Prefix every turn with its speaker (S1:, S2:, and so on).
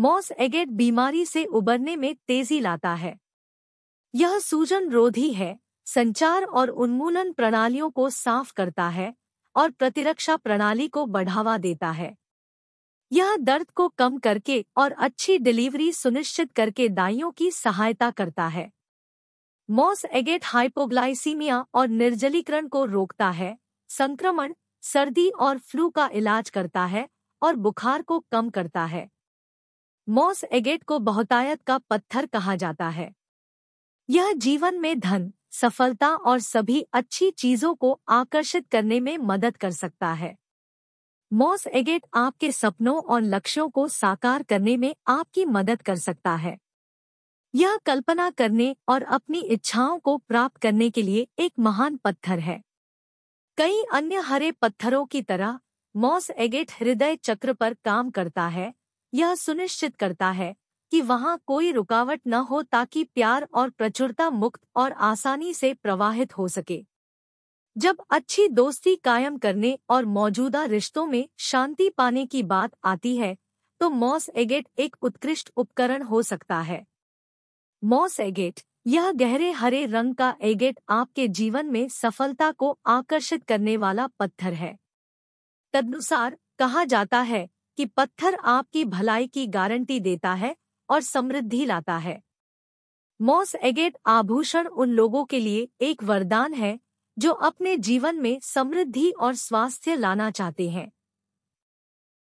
S1: moss agate बीमारी से उबरने में तेजी लाता है यह सूजन रोधी है संचार और उन्मूलन प्रणालियों को साफ करता है और प्रतिरक्षा प्रणाली को बढ़ावा देता है यह दर्द को कम करके और अच्छी डिलीवरी सुनिश्चित करके दाइयों की सहायता करता है मॉस एगेट हाइपोग्लाइसीमिया और निर्जलीकरण को रोकता है संक्रमण सर्दी और फ्लू का इलाज करता है और बुखार को कम करता है मॉस एगेट को बहुतायत का पत्थर कहा जाता है यह जीवन में धन सफलता और सभी अच्छी चीजों को आकर्षित करने में मदद कर सकता है मॉस एगेट आपके सपनों और लक्ष्यों को साकार करने में आपकी मदद कर सकता है यह कल्पना करने और अपनी इच्छाओं को प्राप्त करने के लिए एक महान पत्थर है कई अन्य हरे पत्थरों की तरह मॉस एगेट हृदय चक्र पर काम करता है यह सुनिश्चित करता है कि वहां कोई रुकावट न हो ताकि प्यार और प्रचुरता मुक्त और आसानी से प्रवाहित हो सके जब अच्छी दोस्ती कायम करने और मौजूदा रिश्तों में शांति पाने की बात आती है तो मॉस एगेट एक उत्कृष्ट उपकरण हो सकता है मॉस एगेट यह गहरे हरे रंग का एगेट आपके जीवन में सफलता को आकर्षित करने वाला पत्थर है तदनुसार कहा जाता है कि पत्थर आपकी भलाई की गारंटी देता है और समृद्धि लाता है मॉस एगेट आभूषण उन लोगों के लिए एक वरदान है जो अपने जीवन में समृद्धि और स्वास्थ्य लाना चाहते हैं